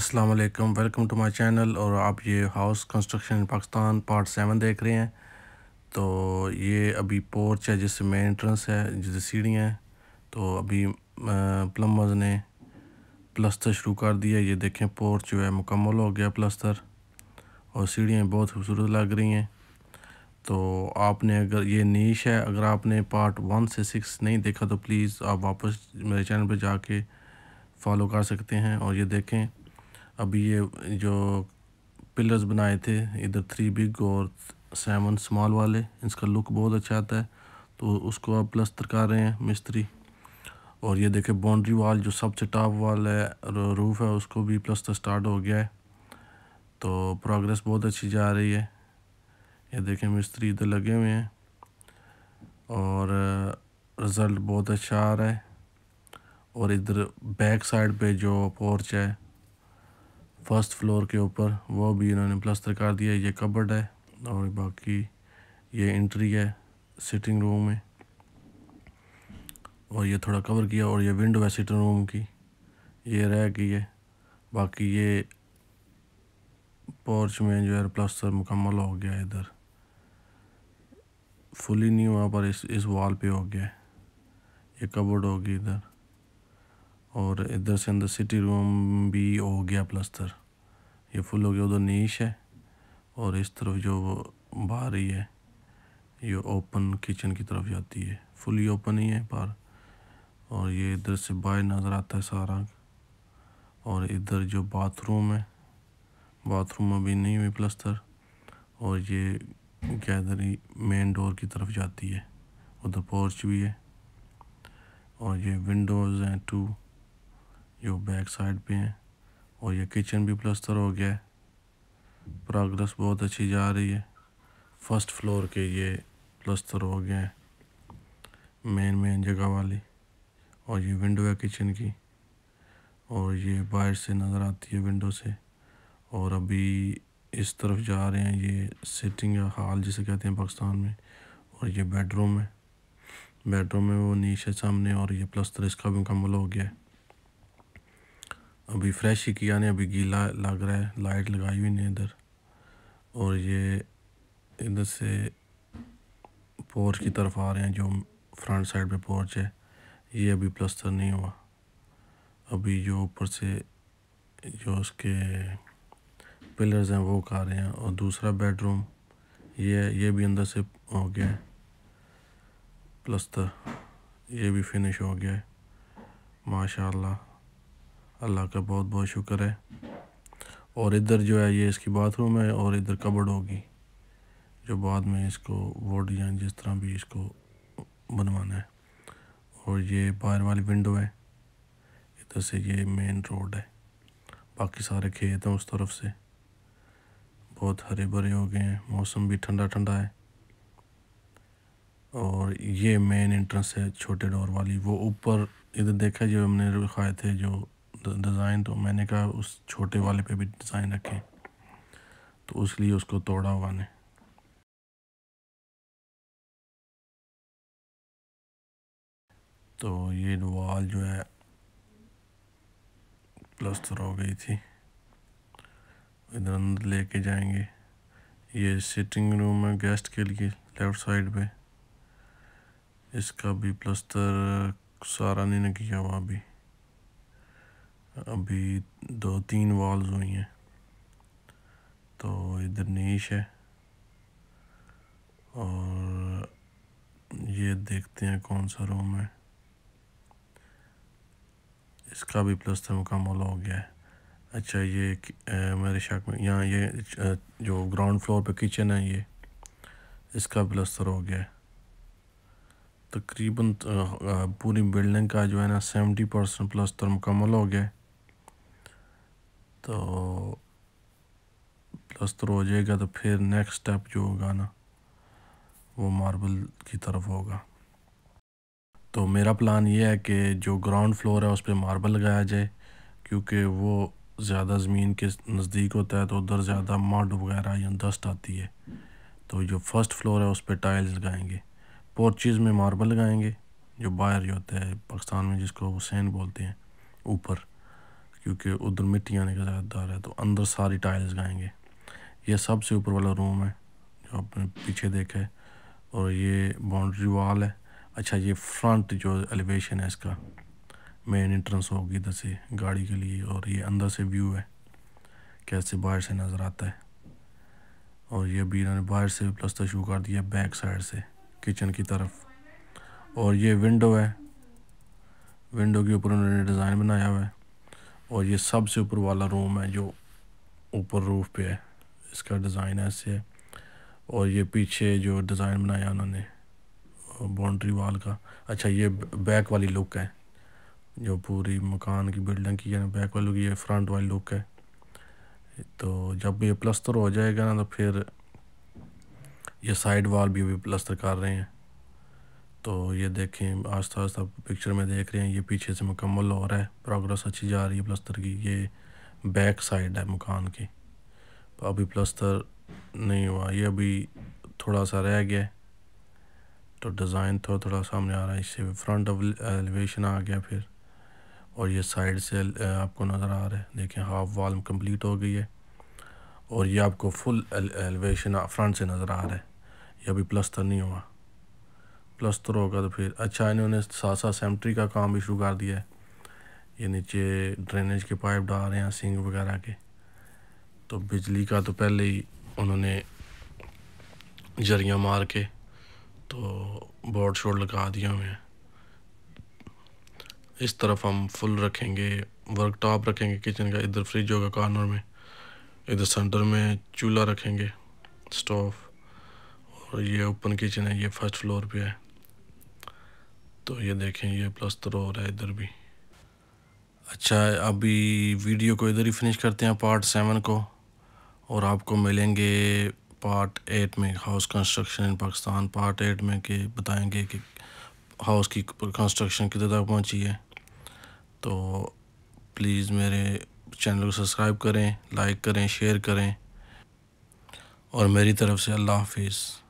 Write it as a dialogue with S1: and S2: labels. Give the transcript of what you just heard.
S1: अस्सलाम वालेकुम welcome to my channel और आप ये house construction Pakistan part seven देख रहे हैं तो ये अभी पोर्च है जिससे मेन एंट्रेंस है जिससे सीढ़ियाँ हैं तो अभी प्लम्बर्स ने प्लस्तर शुरू कर दिया ये देखें पोर्च जो है मुकम्मल हो गया प्लस्तर और सीढ़ियाँ बहुत खूबसूरत लग रही हैं तो आपने अगर ये नीश है अगर आपने पार्ट वन से सिक्स नहीं देखा तो प्लीज़ आप वापस मेरे चैनल पर जाके फॉलो कर सकते हैं और ये देखें अभी ये जो पिलर्स बनाए थे इधर थ्री बिग और सेवन स्मॉल वाले इसका लुक बहुत अच्छा आता है तो उसको आप प्लस्तर कर रहे हैं मिस्त्री और ये देखें बाउंड्री वाल जो सबसे टॉप वाल है रूफ़ है उसको भी प्लस्तर स्टार्ट हो गया है तो प्रोग्रेस बहुत अच्छी जा रही है ये देखें मिस्त्री इधर लगे हुए हैं और रिज़ल्ट बहुत अच्छा आ रहा है और इधर बैक साइड पे जो पोर्च है फर्स्ट फ्लोर के ऊपर वो भी इन्होंने प्लस्तर कर दिया ये कबर्ड है और बाकी ये इंट्री है सिटिंग रूम में और ये थोड़ा कवर किया और ये विंडो है सिटिंग रूम की ये रह गई है बाकी ये पोर्च में जो है प्लास्टर मुकम्मल हो गया है इधर फुली नहीं हुआ पर इस इस वॉल पे हो गया है ये कबर्ड होगी इधर और इधर से अंदर सिटी रूम भी हो गया प्लस्तर ये फुल हो गया उधर नीच है और इस तरफ जो बाहर ही है ये ओपन किचन की तरफ जाती है फुली ओपन ही है बाहर और ये इधर से बाहर नज़र आता है सारा और इधर जो बाथरूम है बाथरूम अभी नहीं हुई प्लस्तर और ये गैदरी मेन डोर की तरफ जाती है उधर पोर्च भी है और ये विंडोज़ हैं टू ये बैक साइड पे हैं और ये किचन भी प्लस्तर हो गया है प्रोग्रेस बहुत अच्छी जा रही है फर्स्ट फ्लोर के ये प्लस्तर हो गया है मेन मेन जगह वाली और ये विंडो है किचन की और ये बाहर से नज़र आती है विंडो से और अभी इस तरफ जा रहे हैं ये सिटिंग या हॉल जिसे कहते हैं पाकिस्तान में और ये बेडरूम है बेडरूम में वो नीचे सामने और ये प्लस्तर इसका भी मुकम्मल हो गया है अभी फ्रेश ही किया ने अभी गीला लग रहा है लाइट लगाई हुई ने इधर और ये इधर से पोर्च की तरफ आ रहे हैं जो फ्रंट साइड पे पोर्च है ये अभी प्लस्तर नहीं हुआ अभी जो ऊपर से जो उसके पिलर्स हैं वो खा रहे हैं और दूसरा बेडरूम ये ये भी अंदर से हो गया है प्लस्तर ये भी फिनिश हो गया है माशाल्लाह अल्लाह का बहुत बहुत शुक्र है और इधर जो है ये इसकी बाथरूम है और इधर कबड़ होगी जो बाद में इसको वो डिज़ाइन जिस तरह भी इसको बनवाना है और ये बाहर वाली विंडो है इधर से ये मेन रोड है बाकी सारे खेत हैं उस तरफ से बहुत हरे भरे हो गए हैं मौसम भी ठंडा ठंडा है और ये मेन एंट्रेंस है छोटे डोर वाली वो ऊपर इधर देखा जो हमने रखाए थे जो डिज़ाइन तो मैंने कहा उस छोटे वाले पे भी डिज़ाइन रखें तो उस लिए उसको तोड़ा हुआ ने तो ये वॉल जो है प्लस्तर हो गई थी इधर अंदर लेके जाएंगे ये सिटिंग रूम है गेस्ट के लिए लेफ़्ट साइड पे इसका भी प्लस्तर सारा नहीं किया हुआ अभी अभी दो तीन वॉल्स हुई हैं तो इधर नीश है और ये देखते हैं कौन सा रूम है इसका भी प्लस्तर मुकम्मल हो गया है अच्छा ये ए, मेरे शक में यहाँ ये जो ग्राउंड फ्लोर पे किचन है ये इसका प्लस्तर हो गया है तकरीबन पूरी बिल्डिंग का जो है ना सेवेंटी परसेंट प्लस्तर मुकम्मल हो गया है तो प्लस्तर हो जाएगा तो फिर नेक्स्ट स्टेप जो होगा ना वो मार्बल की तरफ होगा तो मेरा प्लान ये है कि जो ग्राउंड फ्लोर है उस पर मार्बल लगाया जाए क्योंकि वो ज़्यादा ज़मीन के नज़दीक होता है तो उधर ज़्यादा मड वगैरह या डस्ट आती है तो जो फर्स्ट फ्लोर है उस पर टाइल्स लगाएंगे पोर्चिज़ में मार्बल लगाएंगे जो बाहर जो होता है पाकिस्तान में जिसको हुसैन बोलते हैं ऊपर क्योंकि उधर मिट्टी आने का ज़्यादा डर है तो अंदर सारी टाइल्स गएंगे ये सबसे ऊपर वाला रूम है जो आपने पीछे देखा है और ये बाउंड्री वॉल है अच्छा ये फ्रंट जो एलिवेशन है इसका मेन इंट्रेंस होगी इधर से गाड़ी के लिए और ये अंदर से व्यू है कैसे बाहर से नज़र आता है और ये अभी इन्होंने बाहर से प्लस्तर शुरू कर दिया बैक साइड से किचन की तरफ और ये विंडो है विंडो के ऊपर उन्होंने डिज़ाइन बनाया हुआ है और ये सबसे ऊपर वाला रूम है जो ऊपर रूफ पे है इसका डिज़ाइन ऐसे है और ये पीछे जो डिज़ाइन बनाया उन्होंने बाउंड्री वाल का अच्छा ये बैक वाली लुक है जो पूरी मकान की बिल्डिंग की है बैक वाली की ये फ्रंट वाली लुक है तो जब ये प्लस्तर हो जाएगा ना तो फिर ये साइड वाल भी अभी प्लस्तर कर रहे हैं तो ये देखें आस्ता आस्ता पिक्चर में देख रहे हैं ये पीछे से मुकम्मल हो रहा है प्रोग्रेस अच्छी जा रही है प्लस्तर की ये बैक साइड है मकान की तो अभी प्लस्तर नहीं हुआ ये अभी थोड़ा सा रह गया तो डिज़ाइन थोड़ा थोड़ा सामने आ रहा है इससे फ्रंट एलिवेशन आ गया फिर और ये साइड से आपको नज़र आ रहा है देखें हाफ वाल कंप्लीट हो गई है और ये आपको फुल एलिवेशन फ्रंट से नज़र आ रहा है ये अभी प्लस्तर नहीं हुआ क्लस्तर होगा तो फिर अच्छा इन्होंने साथ साथ सेमट्री का काम भी शुरू कर दिया है ये नीचे ड्रेनेज के पाइप डाल रहे हैं सिंग वगैरह के तो बिजली का तो पहले ही उन्होंने जरिया मार के तो बोर्ड शोर्ड लगा दिया हुए हैं इस तरफ हम फुल रखेंगे वर्क टॉप रखेंगे किचन का इधर फ्रिज होगा कॉर्नर में इधर सेंटर में चूल्हा रखेंगे स्टोव और ये ओपन किचन है ये फर्स्ट फ्लोर पे है तो ये देखें ये प्लस्तर हो रहा है इधर भी अच्छा अभी वीडियो को इधर ही फिनिश करते हैं पार्ट सेवन को और आपको मिलेंगे पार्ट एट में house construction in Pakistan part eight में कि बताएंगे कि हाउस की कंस्ट्रक्शन कितने तक पहुंची है तो प्लीज़ मेरे चैनल को सब्सक्राइब करें लाइक करें शेयर करें और मेरी तरफ से अल्लाह हाफिज़